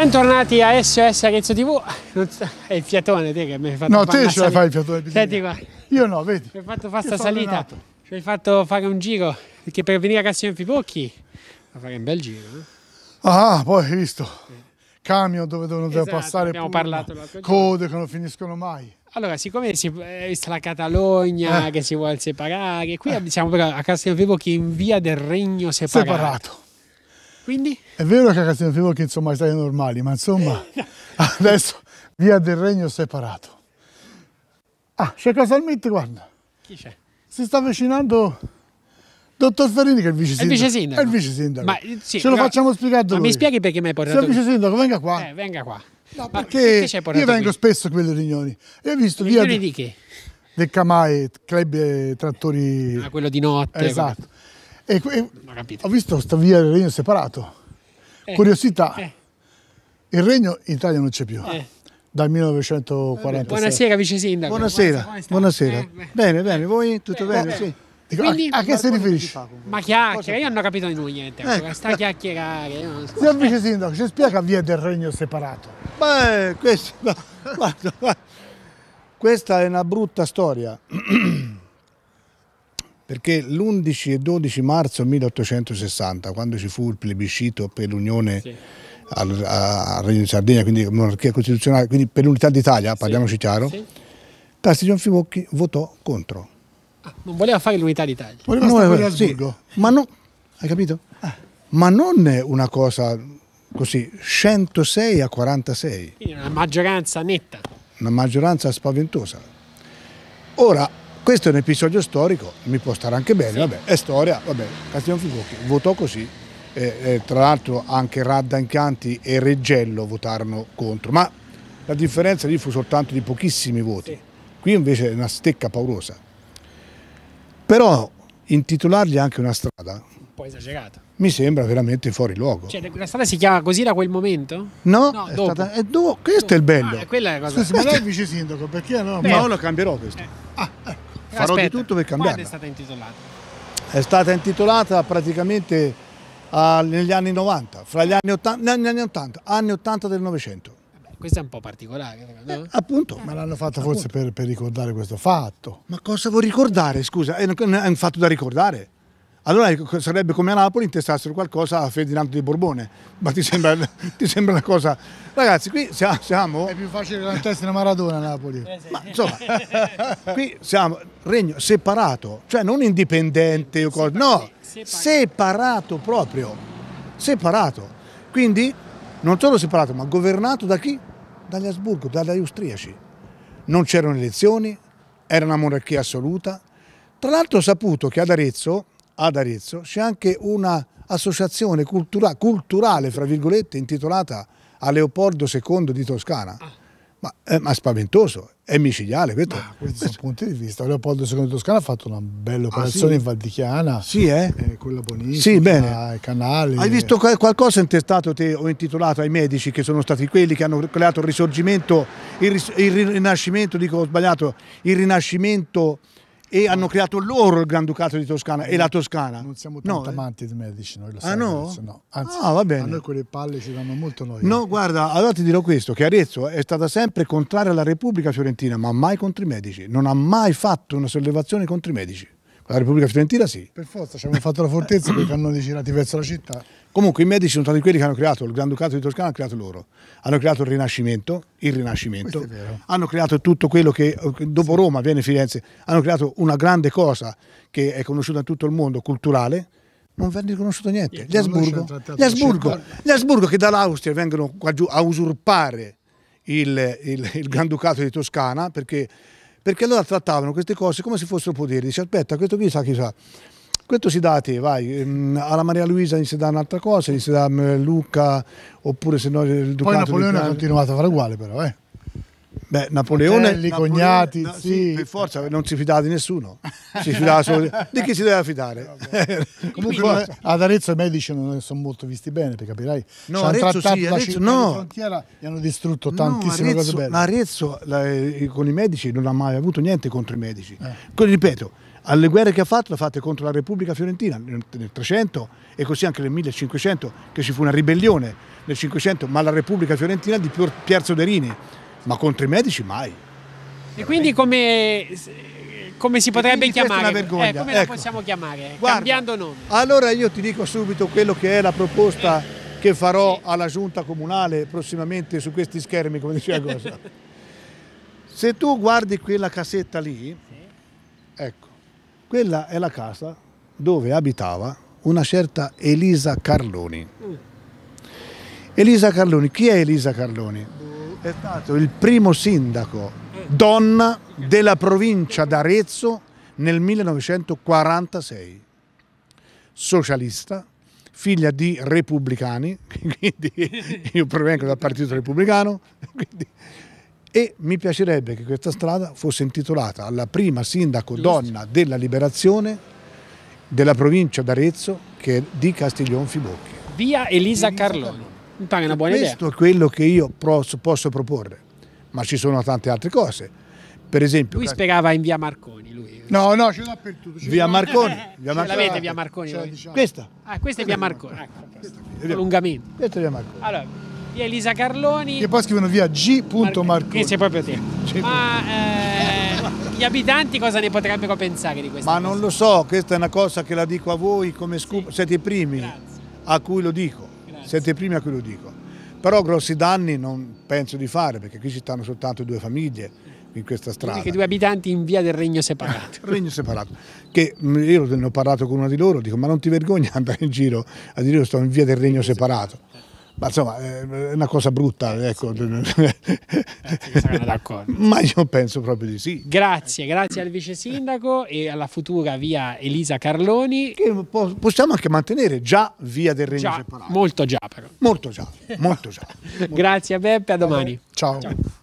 Bentornati a SOS Arezzo TV. è il fiatone, te che mi hai fatto No, te ce la fai il fiatone. Senti qua. Io no, vedi. Mi hai fatto fare sta salita. Allenato. Ci hai fatto fare un giro. Perché per venire a Cassiano Fibocchi a fare un bel giro. Eh? Ah, poi hai visto. Camion dove devono esatto, passare. Abbiamo pure. parlato Code che non finiscono mai. Allora, siccome si è eh, vista la Catalogna eh. che si vuole separare, qui siamo però a Castello Vivo in via del Regno separato. separato. Quindi? È vero che ragazzi sapevo che insomma state normali, ma insomma eh, adesso via del regno separato. Ah, c'è Casalmetti, guarda. Chi c'è? Si sta avvicinando Dottor Ferini che è il vice sindaco. È il vice sindaco. È il vice sindaco. Ma, eh, sì, Ce lo facciamo spiegare dopo. Ma mi spieghi perché mi hai portato... Se il vice sindaco, venga qua. Eh, venga qua. No, perché, perché io vengo qui? spesso a quelle riunioni. E ho visto riunioni via... Riunioni di che? Del Camai, club e trattori... Ah, quello di notte. Esatto. Guarda. E, e ho visto sta via del regno separato. Eh. Curiosità, eh. il regno in Italia non c'è più. Eh. Dal 1940. Buonasera vice sindaco. Buonasera, buonasera. buonasera. Eh, buonasera. Bene, bene, voi tutto bene? Sì. Dico, Quindi, a, a, che si riferisce? Ma chiacchiera, io non ho capito di lui niente. Ecco. Sta a chiacchierare. Non Signor Vice Sindaco, ci spiega via del regno separato. Beh, questo, guarda, guarda, questa è una brutta storia. perché l'11 e 12 marzo 1860, quando ci fu il plebiscito per l'Unione sì. al, al, Regno di Sardegna, quindi monarchia costituzionale, quindi per l'unità d'Italia, parliamoci chiaro, sì. Castiglion Fibocchi votò contro. Ah, non voleva fare l'unità d'Italia. Voleva no, stare a eh, sì, ma no, hai capito? Ah. Ma non è una cosa così, 106 a 46. Quindi una maggioranza netta. Una maggioranza spaventosa. Ora, questo è un episodio storico, mi può stare anche bene, sì. vabbè, è storia, vabbè, Castiglione Fucocchi votò così, eh, eh, tra l'altro anche Raddancanti e Reggello votarono contro, ma la differenza lì fu soltanto di pochissimi voti, sì. qui invece è una stecca paurosa. Però intitolargli anche una strada... Un po' esagerata. Mi sembra veramente fuori luogo. Cioè, la strada si chiama così da quel momento? No, no è stata, è questo dopo. è il ah, bello. Ah, quella è la cosa. Scusi, ma lei è vice sindaco, perché no? Beh. Ma lo cambierò questo. Eh. Ah farò Aspetta, di tutto per cambiarla. Quando è stata intitolata? È stata intitolata praticamente a, negli anni 90, fra gli anni 80, anni 80, anni 80 del Novecento. Questo è un po' particolare. No? Eh, appunto, eh, me l'hanno fatta forse per, per, ricordare questo fatto. Ma cosa vuol ricordare, scusa? è un fatto da ricordare. Allora ecco, sarebbe come a Napoli intestassero qualcosa a Ferdinando di Borbone, ma ti sembra, ti sembra una cosa... Ragazzi, qui siamo... È più facile che la testa di Maradona a Napoli. Eh sì. Ma insomma, qui siamo regno separato, cioè non indipendente o cosa... No, separato proprio, separato. Quindi non solo separato, ma governato da chi? Dagli Asburgo, dagli austriaci. Non c'erano elezioni, era una monarchia assoluta. Tra l'altro ho saputo che ad Arezzo ad Arezzo c'è anche un'associazione cultura culturale, fra virgolette, intitolata a Leopoldo II di Toscana. Ah. Ma, eh, ma, spaventoso, è micidiale questo. Ma ah, questo è un punto di vista. Leopoldo II di Toscana ha fatto una bella ah, operazione ah, sì? in Valdichiana. Sì, eh? eh quella bonissima, sì, bene. canale. Hai visto qualcosa intestato te o intitolato ai medici che sono stati quelli che hanno creato il risorgimento, il, ris il rinascimento, dico ho sbagliato, il rinascimento e hanno creato loro il Granducato di Toscana e la Toscana. Non siamo tanto no, eh. amanti di medici noi, lo ah, no? no. Anzi, ah, va bene. a noi quelle palle ci danno molto noi. No, guarda, allora ti dirò questo, che Arezzo è stata sempre contraria alla Repubblica Fiorentina, ma mai contro i medici, non ha mai fatto una sollevazione contro i medici. La Repubblica Fiorentina sì. Per forza, ci hanno fatto la fortezza perché hanno girati verso la città. Comunque i medici sono stati quelli che hanno creato il Granducato di Toscana, hanno creato loro. Hanno creato il Rinascimento, il Rinascimento. Hanno creato tutto quello che dopo Roma viene Firenze. Hanno creato una grande cosa che è conosciuta in tutto il mondo, culturale, non venne riconosciuto niente. Gli Asburgo, gli, Asburgo, certo. gli Asburgo, che dall'Austria vengono qua giù a usurpare il, il, il Granducato di Toscana perché perché allora trattavano queste cose come se fossero poteri, dice aspetta questo qui sa chi sa, questo si dà a te, vai, mm, alla Maria Luisa gli si dà un'altra cosa, gli si dà mm, Luca, oppure se no il Ducato... Poi Napoleone ha continuato a fare uguale però, eh. Beh, Napoleone. Fratelli, Napoleone, cognati, na, sì. Per forza, non si fidava di nessuno. Si fidava solo di, di chi si doveva fidare. Comunque ad Arezzo i medici non sono molto visti bene, perché capirai. No, hanno Arezzo, trattato sì, la Arezzo, no. frontiera e hanno distrutto tantissime no, Arezzo, cose belle. Ma Arezzo la, eh, con i medici non ha mai avuto niente contro i medici. Eh. Quindi ripeto, alle guerre che ha fatto, le ha fatte contro la Repubblica Fiorentina nel 300 e così anche nel 1500, che ci fu una ribellione nel 500, ma la Repubblica Fiorentina di Pier Soderini ma contro i medici mai. E quindi come, come si potrebbe chiamare? È una vergogna. Eh, come ecco. la possiamo chiamare? Guarda, Cambiando nome. Allora io ti dico subito quello che è la proposta eh. che farò sì. alla giunta comunale prossimamente su questi schermi, come diceva Gosa. Se tu guardi quella casetta lì, sì. ecco, quella è la casa dove abitava una certa Elisa Carloni. Mm. Elisa Carloni, chi è Elisa Carloni? Boh. È stato il primo sindaco donna della provincia d'Arezzo nel 1946. Socialista, figlia di repubblicani, quindi io provengo dal Partito Repubblicano, quindi, e mi piacerebbe che questa strada fosse intitolata alla prima sindaco donna della liberazione della provincia d'Arezzo che è di Castiglion Fibocchi. Via Elisa Carloni. Mi pare una buona Questo idea. Questo è quello che io posso, posso, proporre, ma ci sono tante altre cose. Per esempio... Lui spiegava in via Marconi, lui. No, no, ce l'ha per tutto. Via Marconi. Via Marconi. l'avete via Marconi? Diciamo. Questa. Ah, ah questa è via Marconi. Ecco, Lungamente. Questa è via Marconi. Allora, via Elisa Carloni. Che poi scrivono via G.Marconi. Che sei eh, proprio te. Ma... Eh gli abitanti cosa ne potrebbero pensare di questa Ma cosa? non lo so, questa è una cosa che la dico a voi come scoop, sì. siete i primi Grazie. a cui lo dico siete i primi a cui lo dico. Però grossi danni non penso di fare perché qui ci stanno soltanto due famiglie in questa strada. Che due abitanti in via del regno separato. regno separato. Che mm, io ne ho parlato con una di loro, dico ma non ti vergogni andare in giro a dire io sto in via del regno separato. Ma insomma, eh, è una cosa brutta, eh, ecco. Eh, saranno d'accordo. Ma io penso proprio di sì. Grazie, grazie al vice sindaco e alla futura via Elisa Carloni. Che possiamo anche mantenere già via del Regno già, Separato. Molto già, però. Molto già, molto già. Molto. grazie a Beppe, a domani. ciao. ciao.